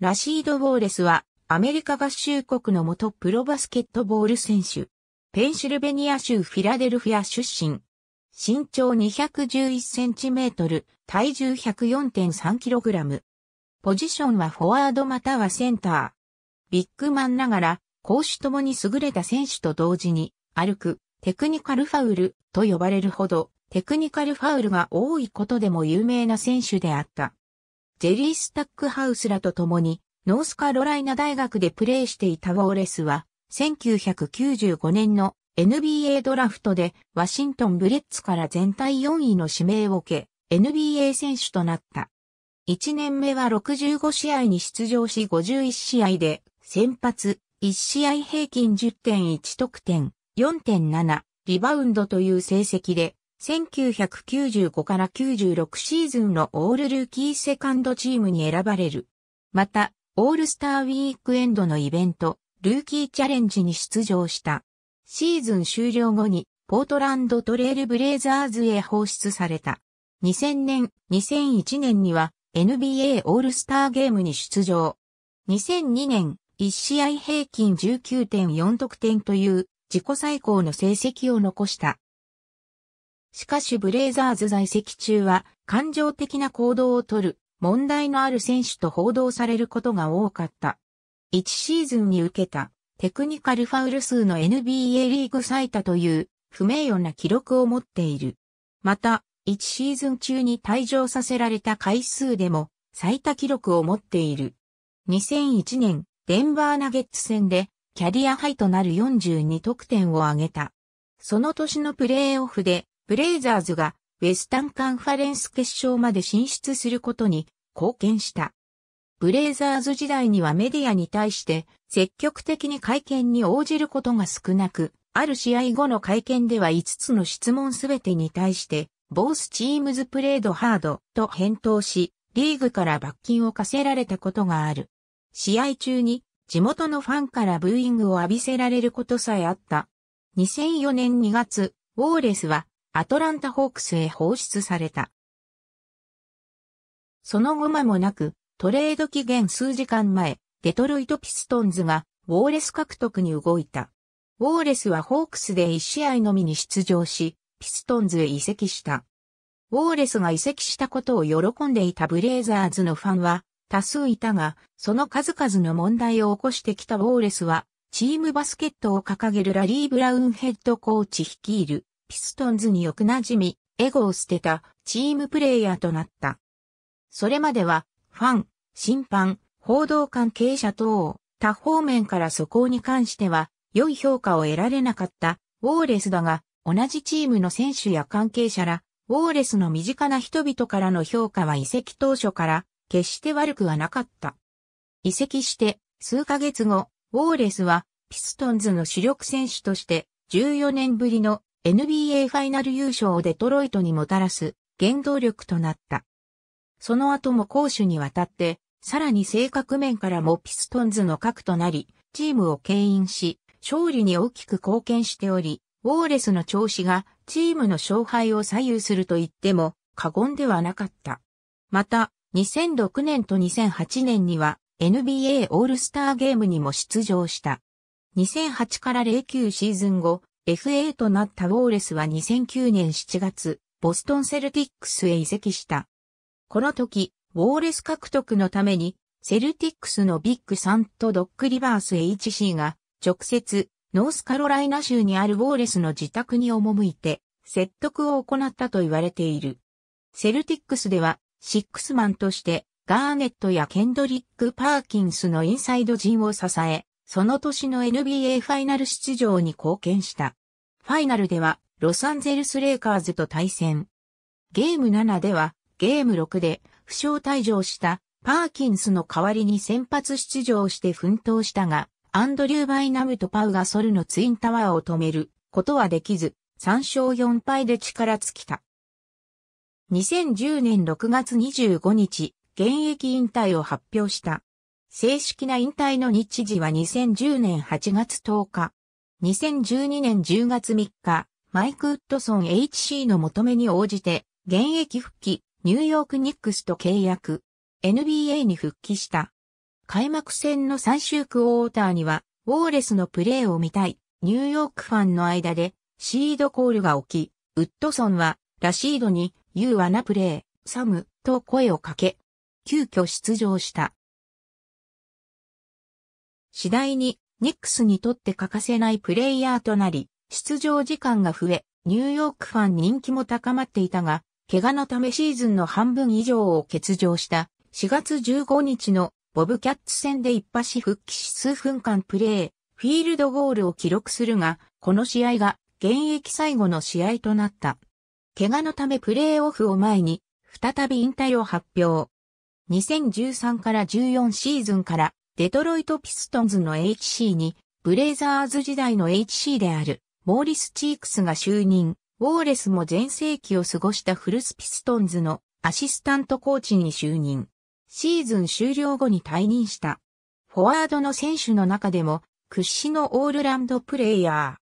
ラシード・ウォーレスは、アメリカ合衆国の元プロバスケットボール選手。ペンシルベニア州フィラデルフィア出身。身長2 1 1トル、体重1 0 4 3ラム。ポジションはフォワードまたはセンター。ビッグマンながら、攻守ともに優れた選手と同時に、歩く、テクニカルファウルと呼ばれるほど、テクニカルファウルが多いことでも有名な選手であった。ジェリー・スタックハウスらと共に、ノースカロライナ大学でプレーしていたウォーレスは、1995年の NBA ドラフトでワシントンブレッツから全体4位の指名を受け、NBA 選手となった。1年目は65試合に出場し51試合で、先発、1試合平均10.1得点、4.7、リバウンドという成績で、1995から96シーズンのオールルーキーセカンドチームに選ばれる。また、オールスターウィークエンドのイベント、ルーキーチャレンジに出場した。シーズン終了後に、ポートランドトレイルブレイザーズへ放出された。2000年、2001年には NBA オールスターゲームに出場。2002年、1試合平均19.4得点という自己最高の成績を残した。しかしブレイザーズ在籍中は感情的な行動をとる問題のある選手と報道されることが多かった。1シーズンに受けたテクニカルファウル数の NBA リーグ最多という不名誉な記録を持っている。また、1シーズン中に退場させられた回数でも最多記録を持っている。2001年、デンバーナゲッツ戦でキャリアハイとなる42得点を挙げた。その年のプレーオフでブレイザーズがウェスタンカンファレンス決勝まで進出することに貢献した。ブレイザーズ時代にはメディアに対して積極的に会見に応じることが少なく、ある試合後の会見では5つの質問すべてに対して、ボースチームズプレードハードと返答し、リーグから罰金を課せられたことがある。試合中に地元のファンからブーイングを浴びせられることさえあった。2004年2月、ウォーレスはアトランタホークスへ放出された。その後間もなく、トレード期限数時間前、デトロイトピストンズがウォーレス獲得に動いた。ウォーレスはホークスで1試合のみに出場し、ピストンズへ移籍した。ウォーレスが移籍したことを喜んでいたブレイザーズのファンは多数いたが、その数々の問題を起こしてきたウォーレスは、チームバスケットを掲げるラリー・ブラウンヘッドコーチ率いるピストンズによくなじみ、エゴを捨てたチームプレイヤーとなった。それまでは、ファン、審判、報道関係者等を他方面から素行に関しては良い評価を得られなかったウォーレスだが、同じチームの選手や関係者ら、ウォーレスの身近な人々からの評価は移籍当初から決して悪くはなかった。移籍して数ヶ月後、ウォーレスはピストンズの主力選手として14年ぶりの NBA ファイナル優勝をデトロイトにもたらす原動力となった。その後も攻守にわたって、さらに性格面からもピストンズの核となり、チームを牽引し、勝利に大きく貢献しており、ウォーレスの調子がチームの勝敗を左右すると言っても過言ではなかった。また、2006年と2008年には NBA オールスターゲームにも出場した。2008から09シーズン後、FA となったウォーレスは2009年7月、ボストンセルティックスへ移籍した。この時、ウォーレス獲得のために、セルティックスのビッグサンとドックリバース HC が、直接、ノースカロライナ州にあるウォーレスの自宅に赴いて、説得を行ったと言われている。セルティックスでは、シックスマンとして、ガーネットやケンドリック・パーキンスのインサイド陣を支え、その年の NBA ファイナル出場に貢献した。ファイナルではロサンゼルスレイカーズと対戦。ゲーム7ではゲーム6で負傷退場したパーキンスの代わりに先発出場して奮闘したが、アンドリュー・バイナムとパウがソルのツインタワーを止めることはできず、3勝4敗で力尽きた。2010年6月25日、現役引退を発表した。正式な引退の日時は2010年8月10日。2012年10月3日、マイク・ウッドソン HC の求めに応じて、現役復帰、ニューヨーク・ニックスと契約、NBA に復帰した。開幕戦の最終クォーターには、ウォーレスのプレーを見たい、ニューヨークファンの間で、シードコールが起き、ウッドソンは、ラシードに、優雅なプレー、サム、と声をかけ、急遽出場した。次第にニックスにとって欠かせないプレイヤーとなり、出場時間が増え、ニューヨークファン人気も高まっていたが、怪我のためシーズンの半分以上を欠場した4月15日のボブキャッツ戦で一発復帰し数分間プレー、フィールドゴールを記録するが、この試合が現役最後の試合となった。怪我のためプレーオフを前に、再び引退を発表。2013から14シーズンからデトロイト・ピストンズの HC に、ブレイザーズ時代の HC である、モーリス・チークスが就任、ウォーレスも前世紀を過ごしたフルス・ピストンズのアシスタントコーチに就任。シーズン終了後に退任した。フォワードの選手の中でも、屈指のオールラウンドプレイヤー。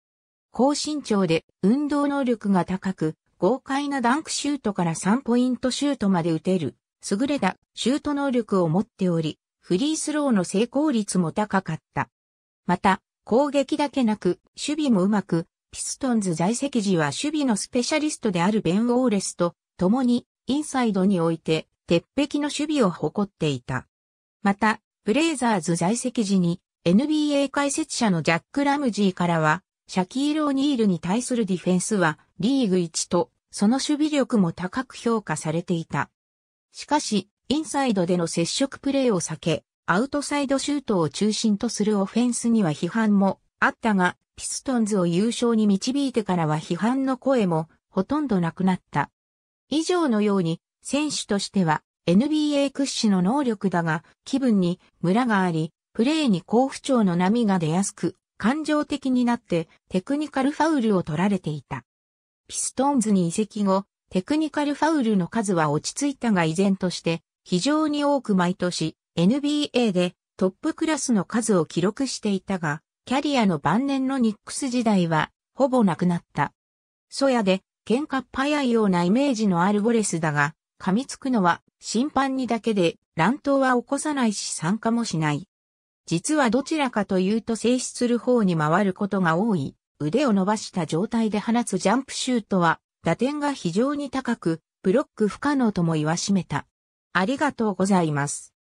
高身長で運動能力が高く、豪快なダンクシュートから3ポイントシュートまで打てる、優れたシュート能力を持っており、フリースローの成功率も高かった。また、攻撃だけなく、守備もうまく、ピストンズ在籍時は守備のスペシャリストであるベン・オーレスと共にインサイドにおいて鉄壁の守備を誇っていた。また、ブレイザーズ在籍時に NBA 解説者のジャック・ラムジーからは、シャキール・オニールに対するディフェンスはリーグ1とその守備力も高く評価されていた。しかし、インサイドでの接触プレーを避け、アウトサイドシュートを中心とするオフェンスには批判もあったが、ピストンズを優勝に導いてからは批判の声もほとんどなくなった。以上のように、選手としては NBA 屈指の能力だが、気分にムラがあり、プレーに好不調の波が出やすく、感情的になってテクニカルファウルを取られていた。ピストンズに移籍後、テクニカルファウルの数は落ち着いたが依然として非常に多く毎年 NBA でトップクラスの数を記録していたが、キャリアの晩年のニックス時代はほぼなくなった。そやで喧嘩っ早いようなイメージのあるウォレスだが、噛みつくのは審判にだけで乱闘は起こさないし参加もしない。実はどちらかというと静止する方に回ることが多い。腕を伸ばした状態で放つジャンプシュートは打点が非常に高く、ブロック不可能とも言わしめた。ありがとうございます。